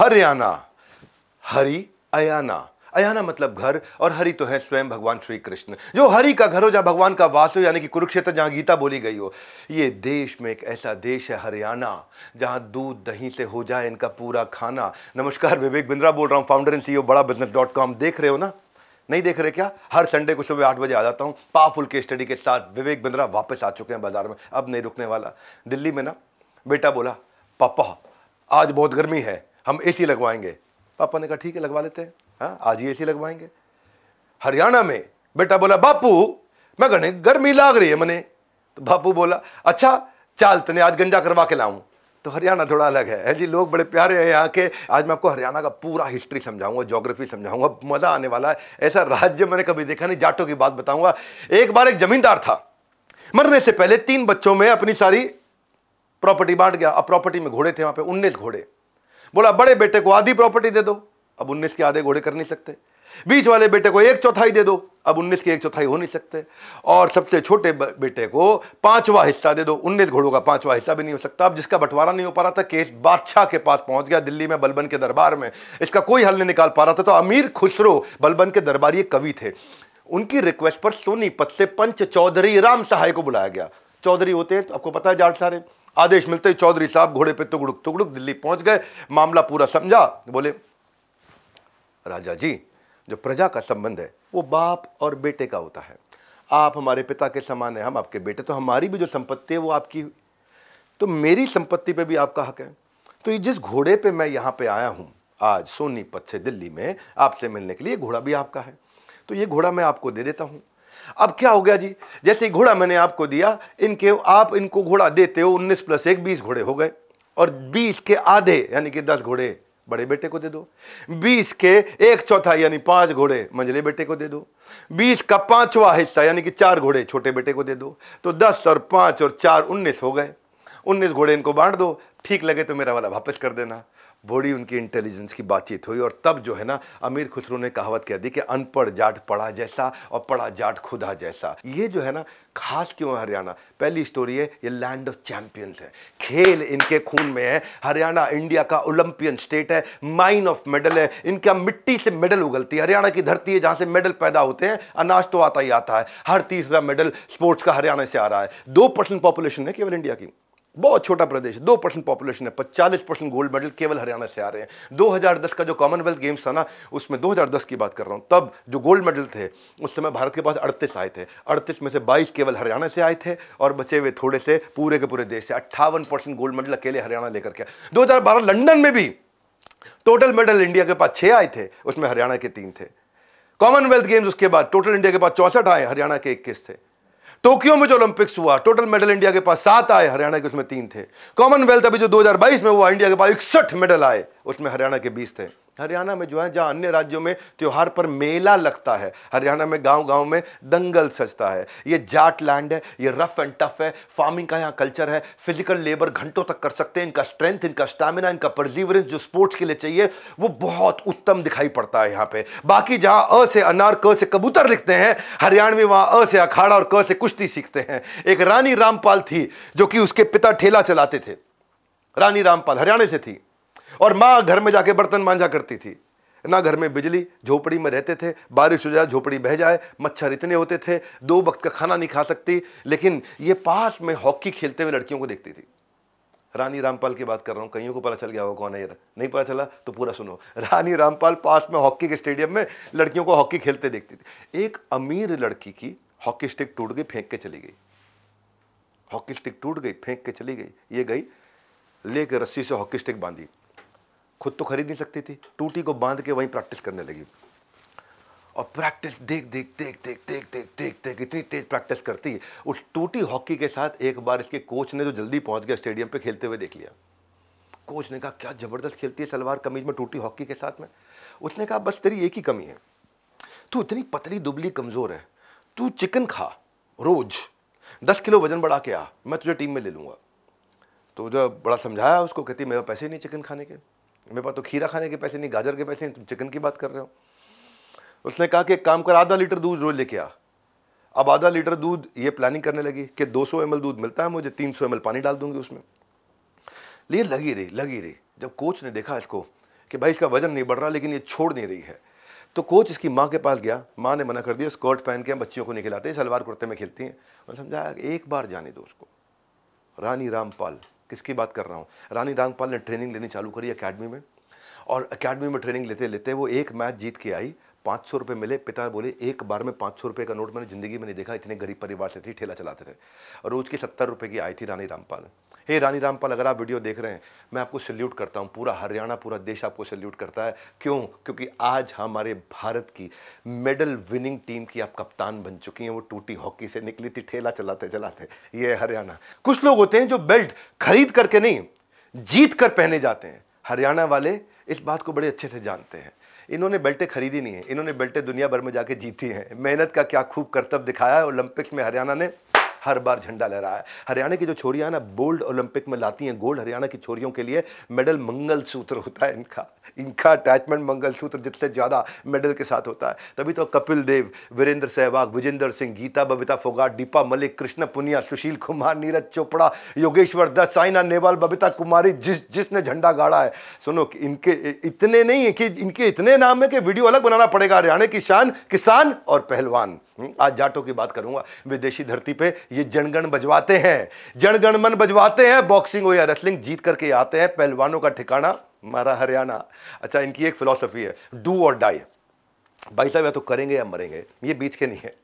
हरियाणा हरि अयाना अयाना मतलब घर और हरि तो है स्वयं भगवान श्री कृष्ण जो हरि का घर हो जहाँ भगवान का वास हो यानी कि कुरुक्षेत्र जहाँ गीता बोली गई हो ये देश में एक ऐसा देश है हरियाणा जहाँ दूध दही से हो जाए इनका पूरा खाना नमस्कार विवेक बिंद्रा बोल रहा हूँ founder and CEO Bada business dot com देख रहे हो ना नहीं देख रहे क्या हर संडे को सुबह आठ बजे आ जाता हूँ पावरफुल के स्टडी के साथ विवेक बिंद्रा वापस आ चुके हैं बाजार में अब नहीं रुकने वाला दिल्ली में ना बेटा बोला पापा आज बहुत गर्मी है हम सी लगवाएंगे पापा ने कहा ठीक है लगवा लेते हैं हाँ आज ही सी लगवाएंगे हरियाणा में बेटा बोला बापू मैं घने गर्मी लाग रही है मने तो बापू बोला अच्छा चाल तने आज गंजा करवा के लाऊं तो हरियाणा थोड़ा अलग है जी लोग बड़े प्यारे हैं यहाँ के आज मैं आपको हरियाणा का पूरा हिस्ट्री समझाऊंगा जोग्राफी समझाऊंगा मज़ा आने वाला है ऐसा राज्य मैंने कभी देखा नहीं जाटों की बात बताऊंगा एक बार एक जमींदार था मरने से पहले तीन बच्चों में अपनी सारी प्रॉपर्टी बांट गया अब प्रॉपर्टी में घोड़े थे वहाँ पे उन्नीस घोड़े बोला बड़े बेटे को आधी प्रॉपर्टी दे दो अब उन्नीस के आधे घोड़े कर नहीं सकते बीच वाले बेटे को एक चौथाई दे दो अब उन्नीस के एक चौथाई हो नहीं सकते और सबसे छोटे बेटे को पांचवा हिस्सा दे दो उन्नीस घोड़ों का पांचवा हिस्सा भी नहीं हो सकता अब जिसका बंटवारा नहीं हो पा रहा था केस बादशाह के पास पहुंच गया दिल्ली में बलबन के दरबार में इसका कोई हल नहीं निकाल पा रहा था तो अमीर खुसरो बलबन के दरबारी कवि थे उनकी रिक्वेस्ट पर सोनीपत से पंच चौधरी राम सहाय को बुलाया गया चौधरी होते हैं तो आपको पता है जाट सारे आदेश मिलते ही चौधरी साहब घोड़े पे तुगड़ुक तुगड़ुक दिल्ली पहुंच गए मामला पूरा समझा बोले राजा जी जो प्रजा का संबंध है वो बाप और बेटे का होता है आप हमारे पिता के समान हैं हम आपके बेटे तो हमारी भी जो संपत्ति है वो आपकी तो मेरी संपत्ति पे भी आपका हक है तो ये जिस घोड़े पे मैं यहाँ पे आया हूँ आज सोनीपत से दिल्ली में आपसे मिलने के लिए घोड़ा भी आपका है तो ये घोड़ा मैं आपको दे देता हूँ अब क्या हो गया जी जैसे घोड़ा मैंने आपको दिया इनके आप इनको घोड़ा देते हो उन्नीस प्लस एक बीस घोड़े हो गए और बीस के आधे यानी कि दस घोड़े बड़े बेटे को दे दो बीस के एक चौथा यानी पांच घोड़े मंझले बेटे को दे दो बीस का पांचवा हिस्सा यानी कि चार घोड़े छोटे बेटे को दे दो तो दस और पाँच और चार उन्नीस हो गए उन्नीस घोड़े इनको बांट दो ठीक लगे तो मेरा वाला वापस कर देना बड़ी उनकी इंटेलिजेंस की बातचीत हुई और तब जो है ना अमीर खुसरो ने कहावत कह दी कि अनपढ़ जाट पढ़ा जैसा और पढ़ा जाट खुदा जैसा ये जो है ना खास क्यों है हरियाणा पहली स्टोरी है ये लैंड ऑफ चैंपियंस है खेल इनके खून में है हरियाणा इंडिया का ओलंपियन स्टेट है माइन ऑफ मेडल है इनका मिट्टी से मेडल उगलती है हरियाणा की धरती है जहाँ से मेडल पैदा होते हैं अनाज तो आता ही आता है हर तीसरा मेडल स्पोर्ट्स का हरियाणा से आ रहा है दो परसेंट पॉपुलेशन है केवल इंडिया की बहुत छोटा प्रदेश दो परसेंट पॉपुलेशन है पचालीस परसेंट गोल्ड मेडल केवल हरियाणा से आ रहे हैं 2010 का जो कॉमनवेल्थ गेम्स था ना उसमें 2010 की बात कर रहा हूँ तब जो गोल्ड मेडल थे उस समय भारत के पास 38 आए थे 38 में से 22 केवल हरियाणा से आए थे और बचे हुए थोड़े से पूरे के पूरे देश से अट्ठावन गोल्ड मेडल अकेले हरियाणा लेकर के दो लंदन में भी टोटल मेडल इंडिया के पास छः आए थे उसमें हरियाणा के तीन थे कॉमनवेल्थ गेम्स उसके बाद टोटल इंडिया के पास चौंसठ आए हरियाणा के इक्कीस थे टोक्यो में जो ओलंपिक्स हुआ टोटल मेडल इंडिया के पास सात आए हरियाणा के उसमें तीन थे कॉमनवेल्थ अभी जो 2022 में हुआ इंडिया के पास इकसठ मेडल आए उसमें हरियाणा के बीस थे हरियाणा में जो है जहाँ अन्य राज्यों में त्यौहार पर मेला लगता है हरियाणा में गांव गांव में दंगल सजता है ये जाट लैंड है ये रफ एंड टफ है फार्मिंग का यहाँ कल्चर है फिजिकल लेबर घंटों तक कर सकते हैं इनका स्ट्रेंथ इनका स्टैमिना इनका परजीवरेंस जो स्पोर्ट्स के लिए चाहिए वो बहुत उत्तम दिखाई पड़ता है यहाँ पे बाकी जहाँ अ से अनार क से कबूतर लिखते हैं हरियाणवी वहाँ अ से अखाड़ा और क से कुश्ती सीखते हैं एक रानी रामपाल थी जो कि उसके पिता ठेला चलाते थे रानी रामपाल हरियाणा से थी और माँ घर में जाके बर्तन मांझा करती थी ना घर में बिजली झोपड़ी में रहते थे बारिश हो जाए झोपड़ी बह जाए मच्छर इतने होते थे दो वक्त का खाना नहीं खा सकती लेकिन ये पास में हॉकी खेलते हुए लड़कियों को देखती थी रानी रामपाल की बात कर रहा हूँ कईयों को पता चल गया वो कौन है यार नहीं पता चला तो पूरा सुनो रानी रामपाल पास में हॉकी के स्टेडियम में लड़कियों को हॉकी खेलते देखती थी एक अमीर लड़की की हॉकी स्टिक टूट गई फेंक के चली गई हॉकी स्टिक टूट गई फेंक के चली गई ये गई लेकर रस्सी से हॉकी स्टिक बांधी खुद तो खरीद नहीं सकती थी टूटी को बांध के वहीं प्रैक्टिस करने लगी और प्रैक्टिस देख देख देख देख देख देख देख देख इतनी तेज प्रैक्टिस करती उस टूटी हॉकी के साथ एक बार इसके कोच ने जो तो जल्दी पहुंच गया स्टेडियम पे खेलते हुए देख लिया कोच ने कहा क्या ज़बरदस्त खेलती है सलवार कमीज में टूटी हॉकी के साथ में उसने कहा बस तेरी एक ही कमी है तू इतनी पतली दुबली कमज़ोर है तू चिकन खा रोज़ दस किलो वजन बढ़ा के आ मैं तुझे टीम में ले लूँगा तो जो बड़ा समझाया उसको कहती मेरे पैसे नहीं चिकन खाने के मेरे पास तो खीरा खाने के पैसे नहीं गाजर के पैसे नहीं तुम चिकन की बात कर रहे हो उसने कहा कि एक काम कर आधा लीटर दूध रोज लेके आ अब आधा लीटर दूध ये प्लानिंग करने लगी कि 200 सौ दूध मिलता है मुझे 300 सौ पानी डाल दूंगी उसमें लिए लगी रही लगी रही जब कोच ने देखा इसको कि भाई इसका वजन नहीं बढ़ रहा लेकिन ये छोड़ नहीं रही है तो कोच इसकी माँ के पास गया माँ ने मना कर दिया स्कर्ट पहन के हम बच्चियों को नहीं खिलाते सलवार कुर्ते में खेलती हैं उन्होंने समझाया एक बार जाने दो उसको रानी रामपाल किसकी बात कर रहा हूँ रानी रामपाल ने ट्रेनिंग लेनी चालू करी अकेडमी में और अकेडमी में ट्रेनिंग लेते लेते वो एक मैच जीत के आई पाँच सौ रुपये मिले पिता बोले एक बार में पाँच सौ रुपये का नोट मैंने ज़िंदगी में नहीं देखा इतने गरीब परिवार से थी ठेला चलाते थे रोज़ की सत्तर रुपये की आई थी रानी रामपाल हे रानी रामपाल अगर आप वीडियो देख रहे हैं मैं आपको सल्यूट करता हूँ पूरा हरियाणा पूरा देश आपको सैल्यूट करता है क्यों क्योंकि आज हमारे भारत की मेडल विनिंग टीम की आप कप्तान बन चुकी हैं वो टूटी हॉकी से निकली थी ठेला चलाते चलाते ये हरियाणा कुछ लोग होते हैं जो बेल्ट खरीद करके नहीं जीत कर पहने जाते हैं हरियाणा वाले इस बात को बड़े अच्छे से जानते हैं इन्होंने बेल्टें खरीदी नहीं है इन्होंने बेल्टें दुनिया भर में जाके जीती हैं मेहनत का क्या खूब कर्तव्य दिखाया है ओलंपिक्स में हरियाणा ने हर बार झंडा लहरा है हरियाणा की जो छोरियाँ ना बोल्ड ओलंपिक में लाती हैं गोल्ड हरियाणा की छोरियों के लिए मेडल मंगल सूत्र होता है इनका इनका अटैचमेंट मंगल सूत्र जितने ज़्यादा मेडल के साथ होता है तभी तो कपिल देव वीरेंद्र सहवाग विजेंद्र सिंह गीता बबिता फोगाट दीपा मलिक कृष्ण पुनिया सुशील कुमार नीरज चोपड़ा योगेश्वर दत्त साइना नेवाल बबिता कुमारी जिस जिसने झंडा गाड़ा है सुनो इनके इतने नहीं है कि इनके इतने नाम है कि वीडियो अलग बनाना पड़ेगा हरियाणा की शान किसान और पहलवान हम्म। आज जाटों की बात करूंगा विदेशी धरती पे ये जनगण बजवाते हैं जनगण मन बजवाते हैं बॉक्सिंग हो या रेसलिंग जीत करके आते हैं पहलवानों का ठिकाना मारा हरियाणा अच्छा इनकी एक फिलोसफी है डू और डाई भाई साहब या तो करेंगे या मरेंगे ये बीच के नहीं है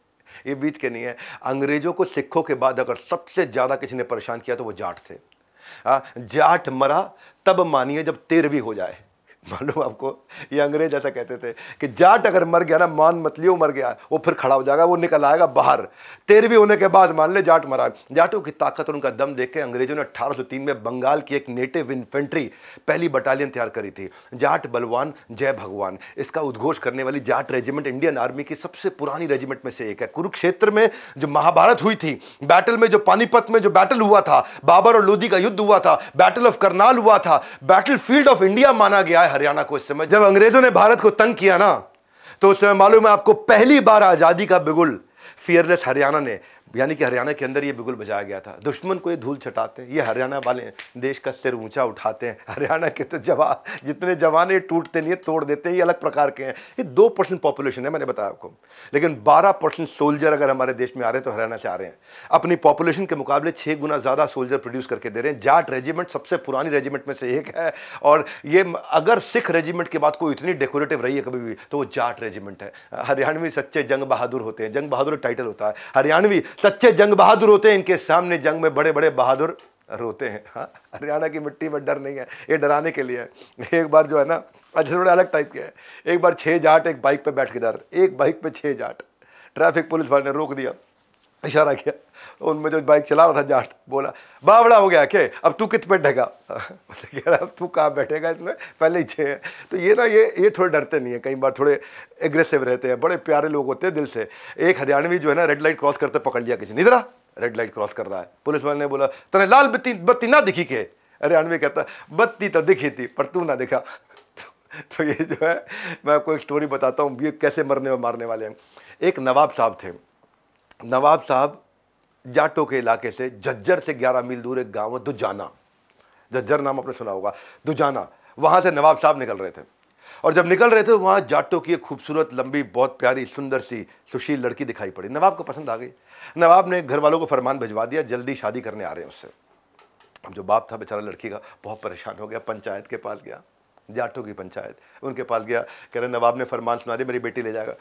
ये बीच के नहीं है अंग्रेजों को सिखों के बाद अगर सबसे ज़्यादा किसी ने परेशान किया तो वो जाट थे आ, हाँ, जाट मरा तब मानिए जब तेरहवीं हो जाए मालूम आपको ये अंग्रेज ऐसा कहते थे कि जाट अगर मर गया ना मान मतलियो मर गया वो फिर खड़ा हो जाएगा वो निकल आएगा बाहर तेरहवीं होने के बाद मान ले जाट मरा जाटों की ताकत और उनका दम देख के अंग्रेजों ने 1803 में बंगाल की एक नेटिव इन्फेंट्री पहली बटालियन तैयार करी थी जाट बलवान जय भगवान इसका उद्घोष करने वाली जाट रेजिमेंट इंडियन आर्मी की सबसे पुरानी रेजिमेंट में से एक है कुरुक्षेत्र में जो महाभारत हुई थी बैटल में जो पानीपत में जो बैटल हुआ था बाबर और लोधी का युद्ध हुआ था बैटल ऑफ करनाल हुआ था बैटल फील्ड ऑफ इंडिया माना गया है हरियाणा को इस समय जब अंग्रेजों ने भारत को तंग किया ना तो उस समय मालूम है आपको पहली बार आज़ादी का बिगुल फियरलेस हरियाणा ने यानी कि हरियाणा के अंदर ये बिगुल बजाया गया था दुश्मन को ये धूल छटाते हैं ये हरियाणा वाले देश का सिर ऊंचा उठाते हैं हरियाणा के तो जवा जितने जवान ये टूटते नहीं तोड़ देते हैं ये अलग प्रकार के हैं ये दो परसेंट पॉपुलेशन है मैंने बताया आपको लेकिन बारह परसेंट सोल्जर अगर हमारे देश में आ रहे हैं तो हरियाणा से आ रहे हैं अपनी पॉपुलेशन के मुकाबले छः गुना ज़्यादा सोल्जर प्रोड्यूस करके दे रहे हैं जाट रेजिमेंट सबसे पुरानी रेजिमेंट में से एक है और ये अगर सिख रेजिमेंट के बाद कोई इतनी डेकोरेटिव रही है कभी भी तो वो जाट रेजिमेंट है हरियाणवी सच्चे जंग बहादुर होते हैं जंग बहादुर टाइटल होता है हरियाणवी सच्चे जंग बहादुर होते हैं इनके सामने जंग में बड़े बड़े बहादुर रोते हैं हाँ हरियाणा की मिट्टी में डर नहीं है ये डराने के लिए है एक बार जो है ना अच्छे थोड़े अलग टाइप के हैं एक बार छः जाट एक बाइक पर बैठ के डर एक बाइक पर छः जाट ट्रैफिक पुलिस वाले ने रोक दिया इशारा किया उनमें जो बाइक चला रहा था जाट बोला बावड़ा हो गया के अब तू कित बैठेगा बोले कह रहा अब तू कहाँ बैठेगा इसमें पहले ही हैं तो ये ना ये ये थोड़े डरते नहीं है कई बार थोड़े एग्रेसिव रहते हैं बड़े प्यारे लोग होते हैं दिल से एक हरियाणवी जो है ना रेड लाइट क्रॉस करते पकड़ लिया किसी ने रेड लाइट क्रॉस कर रहा है पुलिस वाले ने बोला तेने लाल बत्ती बत्ती ना दिखी के हरियाणवी कहता बत्ती तो दिखी थी पर तू ना दिखा तो ये जो है मैं आपको एक स्टोरी बताता हूँ ये कैसे मरने और मारने वाले हैं एक नवाब साहब थे नवाब साहब जाटों के इलाके से झज्जर से 11 मील दूर एक गांव है दुजाना झज्जर नाम आपने सुना होगा दुजाना वहाँ से नवाब साहब निकल रहे थे और जब निकल रहे थे तो वहाँ जाटों की एक खूबसूरत लंबी बहुत प्यारी सुंदर सी सुशील लड़की दिखाई पड़ी नवाब को पसंद आ गई नवाब ने घर वालों को फरमान भिजवा दिया जल्दी शादी करने आ रहे हैं उससे अब जो बाप था बेचारा लड़की का बहुत परेशान हो गया पंचायत के पास गया जाटों की पंचायत उनके पास गया कह रहे नवाब ने फरमान सुना दिया मेरी बेटी ले जाएगा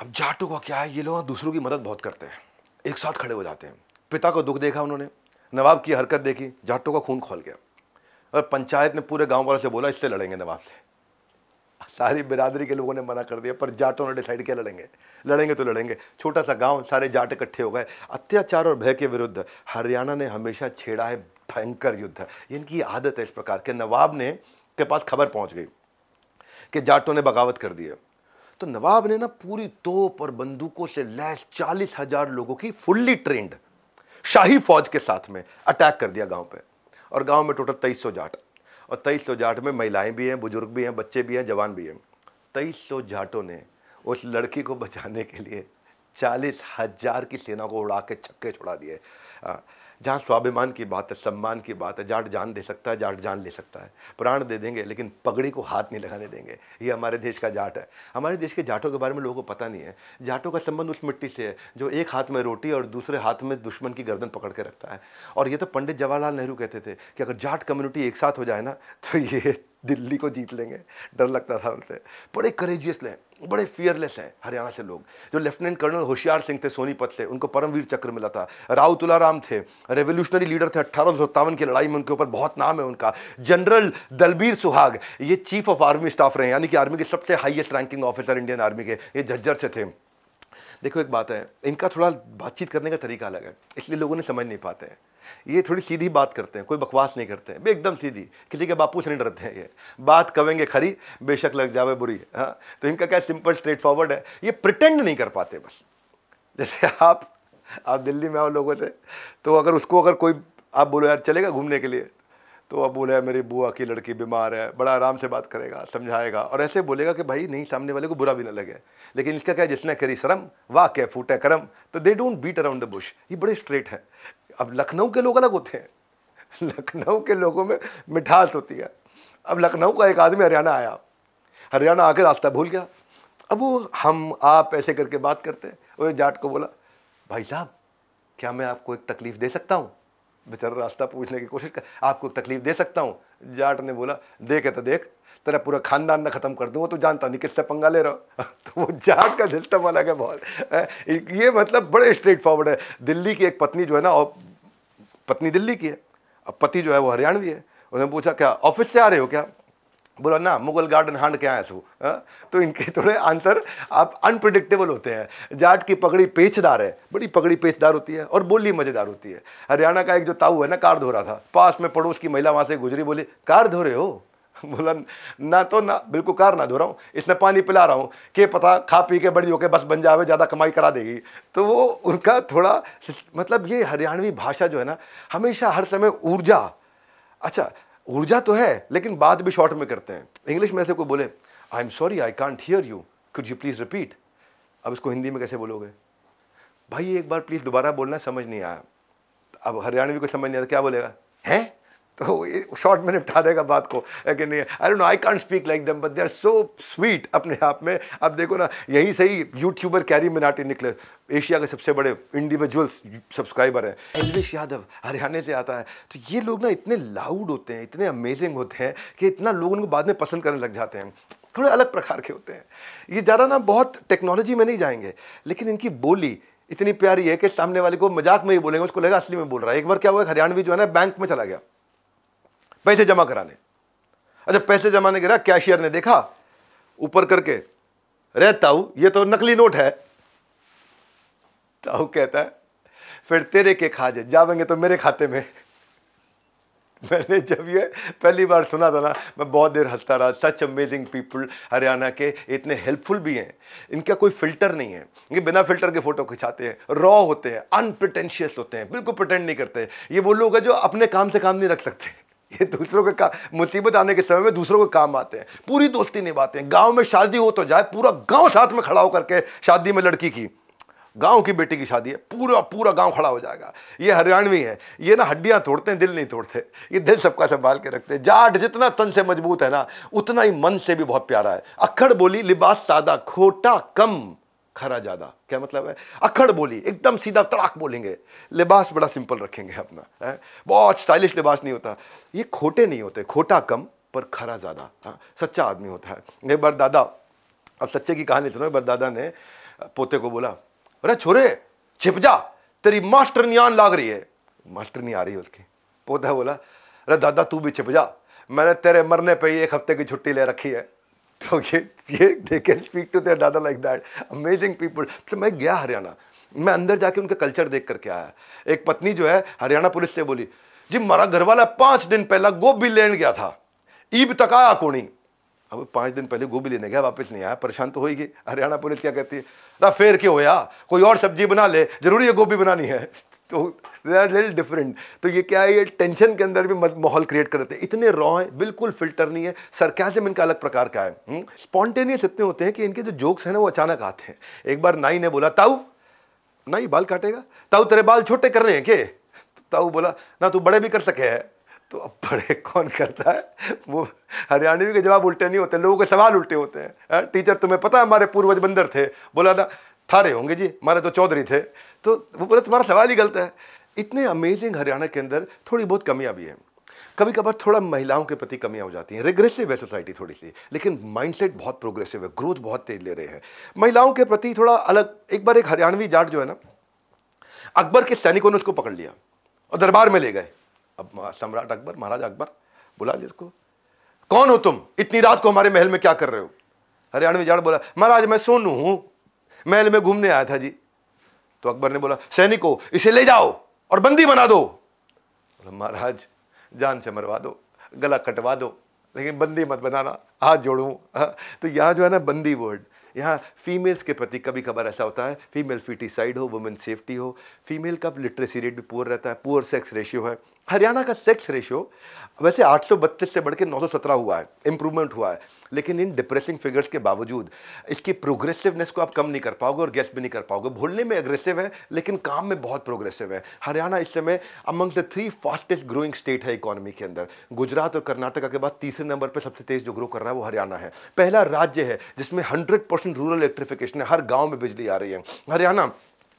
अब जाटों का क्या है ये लोग दूसरों की मदद बहुत करते हैं एक साथ खड़े हो जाते हैं पिता को दुख देखा उन्होंने नवाब की हरकत देखी जाटों का खून खोल गया और पंचायत ने पूरे गांव वालों से बोला इससे लड़ेंगे नवाब से सारी बिरादरी के लोगों ने मना कर दिया पर जाटों ने डिसाइड किया लड़ेंगे लड़ेंगे तो लड़ेंगे छोटा सा गांव सारे जाट इकट्ठे हो गए अत्याचार और भय के विरुद्ध हरियाणा ने हमेशा छेड़ा है भयंकर युद्ध इनकी आदत है इस प्रकार के नवाब ने के पास खबर पहुंच गई कि जाटों ने बगावत कर दिया तो नवाब ने ना पूरी तोप और बंदूकों से लैस चालीस हजार लोगों की फुल्ली ट्रेंड शाही फौज के साथ में अटैक कर दिया गांव पे और गांव में टोटल तेईस सौ जाट और तेईस सौ जाट में महिलाएं भी हैं बुजुर्ग भी हैं बच्चे भी हैं जवान भी हैं तेईस सौ जाटों ने उस लड़की को बचाने के लिए चालीस हजार की सेना को उड़ा के छक्के छुड़ा दिए हाँ, जहाँ स्वाभिमान की बात है सम्मान की बात है जाट जान दे सकता है जाट जान ले सकता है प्राण दे देंगे लेकिन पगड़ी को हाथ नहीं लगाने देंगे ये हमारे देश का जाट है हमारे देश के जाटों के बारे में लोगों को पता नहीं है जाटों का संबंध उस मिट्टी से है जो एक हाथ में रोटी और दूसरे हाथ में दुश्मन की गर्दन पकड़ के रखता है और ये तो पंडित जवाहरलाल नेहरू कहते थे कि अगर जाट कम्युनिटी एक साथ हो जाए ना तो ये दिल्ली को जीत लेंगे डर लगता था उनसे बड़े करेजियस हैं बड़े फियरलेस हैं हरियाणा से लोग जो लेफ्टिनेंट कर्नल होशियार सिंह थे सोनीपत से उनको परमवीर चक्र मिला था राव तुलाराम थे रेवोल्यूशनरी लीडर थे अट्ठारह की लड़ाई में उनके ऊपर बहुत नाम है उनका जनरल दलबीर सुहाग ये चीफ ऑफ आर्मी स्टाफ रहे यानी कि आर्मी के सबसे highest ranking officer Indian army के ये झज्जर से थे देखो एक बात है इनका थोड़ा बातचीत करने का तरीका अलग है इसलिए लोगों ने समझ नहीं पाते हैं ये थोड़ी सीधी बात करते हैं कोई बकवास नहीं करते हैं एकदम सीधी किसी के बापू से नहीं डरते हैं ये बात कहेंगे खरी बेशक लग जावे बुरी हाँ तो इनका क्या सिंपल स्ट्रेट फॉरवर्ड है ये प्रिटेंड नहीं कर पाते बस जैसे आप आप दिल्ली में आओ लोगों से तो अगर उसको अगर कोई आप बोलो यार चलेगा घूमने के लिए तो अब बोले मेरी बुआ की लड़की बीमार है बड़ा आराम से बात करेगा समझाएगा और ऐसे बोलेगा कि भाई नहीं सामने वाले को बुरा भी ना लगे लेकिन इसका क्या जिसने करी शर्म वाह क्या फूटा करम तो they don't beat around the bush ये बड़े स्ट्रेट है अब लखनऊ के लोग अलग होते हैं लखनऊ के लोगों में मिठास होती है अब लखनऊ का एक आदमी हरियाणा आया हरियाणा आके रास्ता भूल गया अब वो हम आप ऐसे करके बात करते हैं वो जाट को बोला भाई साहब क्या मैं आपको एक तकलीफ़ दे सकता हूँ बेचारा रास्ता पूछने की कोशिश कर आपको तकलीफ़ दे सकता हूँ जाट ने बोला देखे तो देख तेरा पूरा खानदान ना ख़त्म कर दूंगा तो जानता नहीं किससे पंगा ले रहा तो वो जाट का सिस्टम अलग है बहुत ये मतलब बड़े स्ट्रेट फॉरवर्ड है दिल्ली की एक पत्नी जो है ना पत्नी दिल्ली की है अब पति जो है वो हरियाणवी है उसने पूछा क्या ऑफिस से आ रहे हो क्या बोला ना मुगल गार्डन हांड के है सो हाँ, तो इनके थोड़े आंसर आप अनप्रडिक्टेबल होते हैं जाट की पगड़ी पेचदार है बड़ी पगड़ी पेचदार होती है और बोली मज़ेदार होती है हरियाणा का एक जो ताऊ है ना कार धो रहा था पास में पड़ोस की महिला वहाँ से गुजरी बोली कार धो रहे हो बोला ना तो ना बिल्कुल कार ना धो रहा हूँ इसमें पानी पिला रहा हूँ के पता खा पी के बड़ी होके बस बन जावे ज़्यादा कमाई करा देगी तो वो उनका थोड़ा मतलब ये हरियाणवी भाषा जो है ना हमेशा हर समय ऊर्जा अच्छा ऊर्जा तो है लेकिन बात भी शॉर्ट में करते हैं इंग्लिश में ऐसे कोई बोले I am sorry I can't hear you could you please repeat अब इसको हिंदी में कैसे बोलोगे भाई एक बार प्लीज़ दोबारा बोलना समझ नहीं आया अब हरियाणवी को समझ नहीं आता तो क्या बोलेगा हैं तो शॉर्ट में निपटा देगा बात को लेकिन I don't know I can't speak like them but they are so sweet अपने आप में अब देखो ना यही सही यूट्यूबर कैरी मिनाटी निकले एशिया के सबसे बड़े इंडिविजुअल्स सब्सक्राइबर हैं अलवेश यादव हरियाणा से आता है तो ये लोग ना इतने लाउड होते हैं इतने अमेजिंग होते हैं कि इतना लोग उनको बाद में पसंद करने लग जाते हैं थोड़े अलग प्रकार के होते हैं ये ज़्यादा ना बहुत टेक्नोलॉजी में नहीं जाएंगे लेकिन इनकी बोली इतनी प्यारी है कि सामने वाले को मजाक में ही बोलेंगे उसको लगेगा असली में बोल रहा है एक बार क्या हुआ हरियाणवी जो है ना बैंक में चला गया पैसे जमा कराने अच्छा पैसे जमाने गिरा कैशियर ने देखा ऊपर करके रे ताऊ ये तो नकली नोट है ताऊ कहता है फिर तेरे के खाजे जावेंगे तो मेरे खाते में मैंने जब ये पहली बार सुना था ना मैं बहुत देर हंसता रहा सच अमेजिंग पीपल हरियाणा के इतने हेल्पफुल भी हैं इनका कोई फिल्टर नहीं है ये बिना फिल्टर के फ़ोटो खिंचाते हैं रॉ होते हैं अनप्रिटेंशियस होते हैं बिल्कुल प्रटेंड नहीं करते ये वो लोग हैं जो अपने काम से काम नहीं रख सकते ये दूसरों के काम मुसीबत आने के समय में दूसरों के काम आते हैं पूरी दोस्ती निभाते हैं गांव में शादी हो तो जाए पूरा गांव साथ में खड़ा होकर के शादी में लड़की की गांव की बेटी की शादी है पूरा पूरा गांव खड़ा हो जाएगा ये हरियाणवी है ये ना हड्डियां तोड़ते हैं दिल नहीं तोड़ते ये दिल सबका संभाल के रखते हैं जाट जितना तन से मजबूत है ना उतना ही मन से भी बहुत प्यारा है अक्खड़ बोली लिबास सादा खोटा कम खरा ज़्यादा क्या मतलब है अखड़ बोली एकदम सीधा तड़ाक बोलेंगे लिबास बड़ा सिंपल रखेंगे अपना है बहुत स्टाइलिश लिबास नहीं होता ये खोटे नहीं होते खोटा कम पर खरा ज़्यादा हाँ? सच्चा आदमी होता है एक बार दादा अब सच्चे की कहानी सुनो एक बार दादा ने पोते को बोला अरे छोरे छिप जा तेरी मास्टर नियान लाग रही है मास्टर नहीं आ रही है उसकी पोता बोला अरे दादा तू भी छिप जा मैंने तेरे मरने पर ही एक हफ्ते की छुट्टी ले रखी है तो ये ये they can speak to their dada like that amazing people तो मैं गया हरियाणा मैं अंदर जाके उनका कल्चर देख करके आया एक पत्नी जो है हरियाणा पुलिस से बोली जी मारा घर वाला पाँच दिन पहला गोभी लेने गया था ईब तक आया कोणी अब पाँच दिन पहले गोभी लेने गया वापस नहीं आया परेशान तो होगी हरियाणा पुलिस क्या कहती है रा फेर क्यों होया कोई और सब्जी बना ले जरूरी है गोभी बनानी है तो दे आर लिल डिफरेंट तो ये क्या है ये टेंशन के अंदर भी माहौल क्रिएट करते हैं इतने रॉ हैं बिल्कुल फिल्टर नहीं है से इनका अलग प्रकार का है स्पॉन्टेनियस हम्म? इतने होते हैं कि इनके जो जोक्स हैं ना वो अचानक आते हैं एक बार नाई ने बोला ताऊ नाई बाल काटेगा ताऊ तेरे बाल छोटे कर रहे हैं के तो ताऊ बोला ना तू बड़े भी कर सके है तो अब बड़े कौन करता है वो हरियाणवी के जवाब उल्टे नहीं होते लोगों के सवाल उल्टे होते हैं हाँ, टीचर तुम्हें पता है हमारे पूर्वज बंदर थे बोला ना थारे होंगे जी हमारे तो चौधरी थे तो वो बोला तुम्हारा सवाल ही गलत है इतने अमेजिंग हरियाणा के अंदर थोड़ी बहुत कमियाँ भी हैं कभी कभार थोड़ा महिलाओं के प्रति कमियाँ हो जाती हैं रिग्रेसिव है सोसाइटी थोड़ी सी लेकिन माइंडसेट बहुत प्रोग्रेसिव है ग्रोथ बहुत तेज ले रहे हैं महिलाओं के प्रति थोड़ा अलग एक बार एक हरियाणवी जाट जो है ना अकबर के सैनिकों ने उसको पकड़ लिया और दरबार में ले गए अब सम्राट अकबर महाराजा अकबर बुला लिया उसको कौन हो तुम इतनी रात को हमारे महल में क्या कर रहे हो हरियाणवी जाट बोला महाराज मैं सोनू हूँ महल में घूमने आया था जी तो अकबर ने बोला सैनिकों इसे ले जाओ और बंदी बना दो बोला महाराज जान से मरवा दो गला कटवा दो लेकिन बंदी मत बनाना हाथ जोड़ू हाँ, तो यहाँ जो है ना बंदी वर्ड यहाँ फीमेल्स के प्रति कभी कभार ऐसा होता है फीमेल फिटिसाइड हो वुमेन सेफ्टी हो फीमेल का लिटरेसी रेट भी पुअर रहता है पुअर सेक्स रेशियो है हरियाणा का सेक्स रेशियो वैसे आठ से बढ़ के नौ हुआ है इम्प्रूवमेंट हुआ है लेकिन इन डिप्रेसिंग फिगर्स के बावजूद इसकी प्रोग्रेसिवनेस को आप कम नहीं कर पाओगे और गैस भी नहीं कर पाओगे भूलने में अग्रेसिव है लेकिन काम में बहुत प्रोग्रेसिव है हरियाणा इस समय among the three fastest growing state है इकोनॉमी के अंदर गुजरात और कर्नाटका के बाद तीसरे नंबर पर सबसे तेज जो ग्रो कर रहा है वो हरियाणा है पहला राज्य है जिसमें हंड्रेड रूरल इलेक्ट्रिफिकेशन है हर गाँव में बिजली आ रही है हरियाणा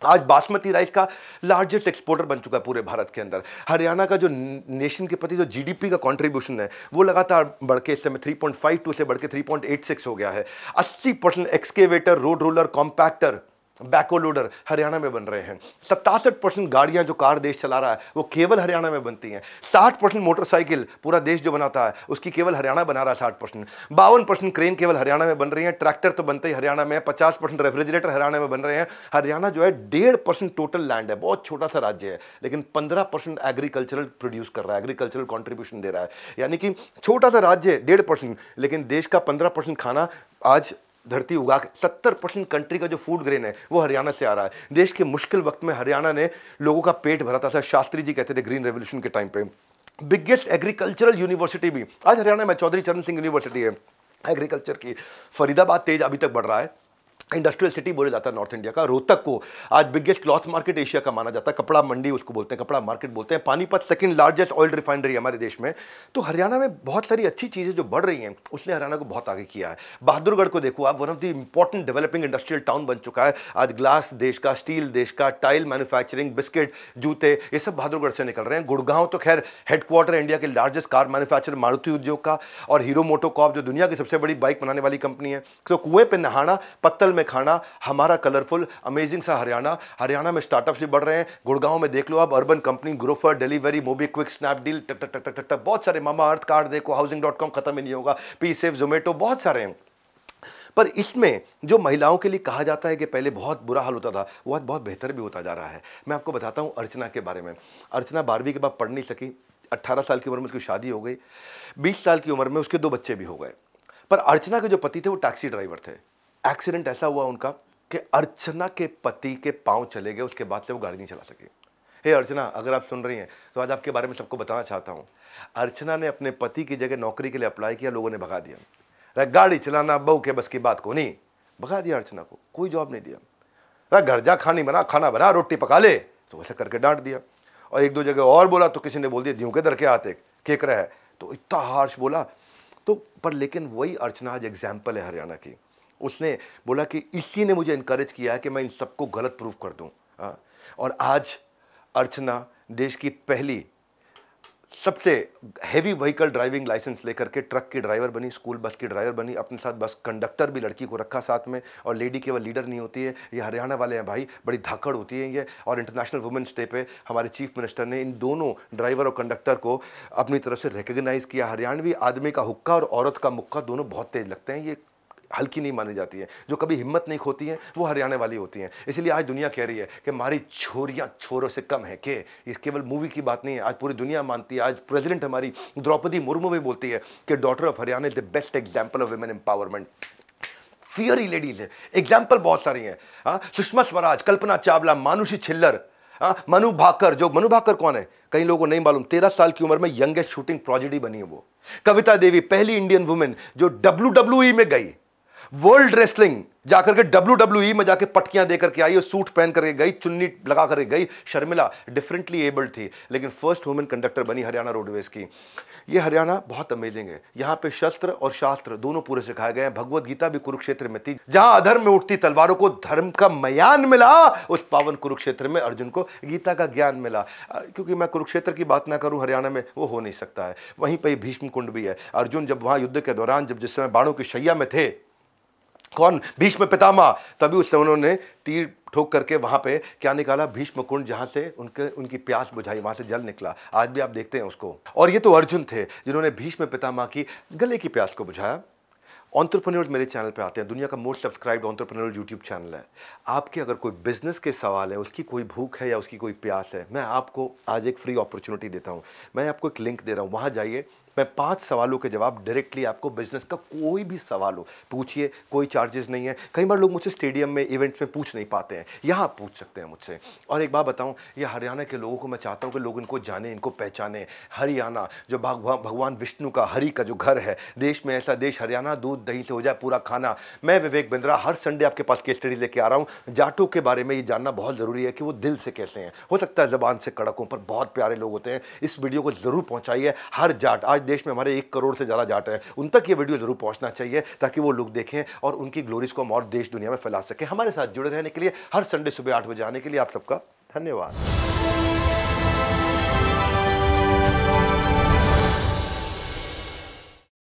आज बासमती राइस का लार्जेस्ट एक्सपोर्टर बन चुका है पूरे भारत के अंदर हरियाणा का जो नेशन के प्रति जो जीडीपी का कंट्रीब्यूशन है वो लगातार बढ़ के इस समय 3.52 से बढ़ के 3.86 हो गया है 80 percent excavator road roller compactor backhoe loader Haryana में बन रहे हैं सतासठ परसेंट गाड़ियाँ जो कार देश चला रहा है वो केवल हरियाणा में बनती हैं साठ परसेंट मोटरसाइकिल पूरा देश जो बनाता है उसकी केवल हरियाणा बना रहा है साठ परसेंट बावन परसेंट क्रेन केवल हरियाणा में बन रही है ट्रैक्टर तो बनते ही हरियाणा में पचास परसेंट रेफ्रिजरेटर हरियाणा में बन रहे हैं हरियाणा जो है डेढ़ परसेंट टोटल लैंड है बहुत छोटा सा राज्य है लेकिन पंद्रह परसेंट एग्रीकल्चरल प्रोड्यूस कर रहा है एग्रीकल्चरल कॉन्ट्रीब्यूशन दे रहा है यानी कि छोटा सा राज्य है डेढ़ परसेंट लेकिन देश का पंद्रह परसेंट खाना आज धरती उगा के सत्तर परसेंट कंट्री का जो फूड ग्रेन है वो हरियाणा से आ रहा है देश के मुश्किल वक्त में हरियाणा ने लोगों का पेट भरा था सर शास्त्री जी कहते थे ग्रीन रेवोल्यूशन के टाइम पे बिगेस्ट एग्रीकल्चरल यूनिवर्सिटी भी आज हरियाणा में चौधरी चरण सिंह यूनिवर्सिटी है एग्रीकल्चर की फरीदाबाद तेज अभी तक बढ़ रहा है इंडस्ट्रियल सिटी बोला जाता है नॉर्थ इंडिया का रोहतक को आज बिगेस्ट क्लॉथ मार्केट एशिया का माना जाता है कपड़ा मंडी उसको बोलते हैं कपड़ा मार्केट बोलते हैं Panipat second largest oil refinery हमारे देश में तो हरियाणा में बहुत सारी अच्छी चीज़ें जो बढ़ रही हैं उसने हरियाणा को बहुत आगे किया है बहादुरगढ़ को देखो आप one of the important developing industrial town बन चुका है आज ग्लास देश का स्टील देश का टाइल मैनुफैक्चरिंग बिस्किट जूते ये सब बहादुरगढ़ से निकल रहे हैं गुड़गांव तो खैर हेडक्वार्टर इंडिया के largest car manufacture Maruti Udyog का और हीरो मोटोकॉप जो दुनिया की सबसे बड़ी बाइक बनाने वाली कंपनी है तो कुएं पर नहाना पत्तल में में खाना हमारा कलरफुल अमेजिंग सा हरियाणा हरियाणा में स्टार्टअप्स भी बढ़ रहे हैं गुड़गांव में देख लो आप Urban Company Grofer Delhivery MobiKwik Snapdeal टक टक टक टक टक बहुत सारे Mamaearth CarDekho housing dot com खत्म ही नहीं होगा पी सेफ जोमेटो बहुत सारे हैं पर इसमें जो महिलाओं के लिए कहा जाता है कि पहले बहुत बुरा हाल होता था वो आज बहुत बेहतर भी होता जा रहा है मैं आपको बताता हूँ अर्चना के बारे में अर्चना बारहवीं के बाद पढ़ नहीं सकी 18 साल की उम्र में उसकी शादी हो गई 20 साल की उम्र में उसके दो बच्चे भी हो गए पर अर्चना के जो पति थे वो टैक्सी ड्राइवर थे एक्सीडेंट ऐसा हुआ उनका कि अर्चना के पति के पाँव चले गए उसके बाद से वो गाड़ी नहीं चला सकी हे hey अर्चना अगर आप सुन रही हैं तो आज आपके बारे में सबको बताना चाहता हूँ अर्चना ने अपने पति की जगह नौकरी के लिए अप्लाई किया लोगों ने भगा दिया गाड़ी चलाना बहू के बस की बात को नहीं भगा दिया अर्चना को कोई जॉब नहीं दिया घर जा खानी बना खाना बना रोटी पका ले तो वैसे करके डांट दिया और एक दो जगह और बोला तो किसी ने बोल दिया दियों के दर के आते केक रहा है तो इतना हार्श बोला तो पर लेकिन वही अर्चना आज एग्जाम्पल है हरियाणा की उसने बोला कि इसी ने मुझे इनक्रेज किया है कि मैं इन सबको गलत प्रूफ कर दूँ हाँ। और आज अर्चना देश की पहली सबसे हैवी व्हीकल ड्राइविंग लाइसेंस लेकर के ट्रक की ड्राइवर बनी स्कूल बस की ड्राइवर बनी अपने साथ बस कंडक्टर भी लड़की को रखा साथ में और लेडी केवल लीडर नहीं होती है ये हरियाणा वाले हैं भाई बड़ी धाकड़ होती है ये और इंटरनेशनल वुमेंस डे पे हमारे चीफ मिनिस्टर ने इन दोनों ड्राइवर और कंडक्टर को अपनी तरफ से रिकग्नाइज़ किया हरियाणवी आदमी का हुक्का और औरत का मुक्का दोनों बहुत तेज लगते हैं ये हल्की नहीं मानी जाती है जो कभी हिम्मत नहीं खोती है वो हरियाणा वाली होती हैं इसलिए आज दुनिया कह रही है कि हमारी छोरियाँ छोरों से कम है के इस केवल मूवी की बात नहीं है आज पूरी दुनिया मानती है आज प्रेसिडेंट हमारी द्रौपदी मुर्मू भी बोलती है कि daughter of Haryana is the best example of women empowerment fiery ladies है एग्जाम्पल बहुत सारी हैं हाँ, सुषमा स्वराज कल्पना चावला मानुषी छिल्लर हाँ, मनु भाकर जो मनु भाकर कौन है कई लोगों को नहीं मालूम तेरह साल की उम्र में यंगेस्ट शूटिंग प्रोजेडी बनी है वो कविता देवी पहली इंडियन वुमेन जो डब्ल्यू e में गई वर्ल्ड रेसलिंग जाकर के डब्ल्यू डब्ल्यू e में जाके पटकियां देकर के आई और सूट पहन करके गई चुन्नी लगा करके गई शर्मिला डिफरेंटली एबल्ड थी लेकिन फर्स्ट वुमेन कंडक्टर बनी हरियाणा रोडवेज की ये हरियाणा बहुत अमेजिंग है यहाँ पे शस्त्र और शास्त्र दोनों पूरे सिखाए गए हैं भगवत गीता भी कुरुक्षेत्र में थी जहां अधर्म में उठती तलवारों को धर्म का मयान मिला उस पावन कुरुक्षेत्र में अर्जुन को गीता का ज्ञान मिला क्योंकि मैं कुरुक्षेत्र की बात ना करूं हरियाणा में वो हो नहीं सकता है वहीं पर भीष्म कुंड भी है अर्जुन जब वहां युद्ध के दौरान जब जिस समय बाणों की शैया में थे कौन भीष्म पितामा तभी उसने उन्होंने तीर ठोक करके वहाँ पे क्या निकाला भीष्म कुंड जहाँ से उनके उनकी प्यास बुझाई वहाँ से जल निकला आज भी आप देखते हैं उसको और ये तो अर्जुन थे जिन्होंने भीष्म पितामा की गले की प्यास को बुझाया ऑन्टरप्रनोर मेरे चैनल पे आते हैं दुनिया का most subscribe entrepreneur YouTube channel है आपके अगर कोई बिजनेस के सवाल है उसकी कोई भूख है या उसकी कोई प्यास है मैं आपको आज एक फ्री अपॉर्चुनिटी देता हूँ मैं आपको एक लिंक दे रहा हूँ वहाँ जाइए मैं पांच सवालों के जवाब डायरेक्टली आपको बिजनेस का कोई भी सवाल हो पूछिए कोई चार्जेस नहीं है कई बार लोग मुझसे स्टेडियम में इवेंट्स में पूछ नहीं पाते हैं यहाँ आप पूछ सकते हैं मुझसे और एक बात बताऊँ ये हरियाणा के लोगों को मैं चाहता हूँ कि लोग इनको जाने इनको पहचाने हरियाणा जो भगवान विष्णु का हरि का जो घर है देश में ऐसा देश हरियाणा दूध दही से हो जाए पूरा खाना मैं विवेक बिंद्रा हर संडे आपके पास केस स्टडी लेके आ रहा हूँ जाटों के बारे में ये जानना बहुत ज़रूरी है कि वो दिल से कैसे हैं हो सकता है ज़बान से कड़कों पर बहुत प्यारे लोग होते हैं इस वीडियो को ज़रूर पहुँचाइए हर जाट आज देश में हमारे एक करोड़ से ज़्यादा जाट हैं उन तक ये वीडियो ज़रूर पहुँचना चाहिए ताकि वो लोग देखें और उनकी ग्लोरीज को हम और देश दुनिया में फैला सकें हमारे साथ जुड़े रहने के लिए हर संडे सुबह आठ बजे आने के लिए आप सबका धन्यवाद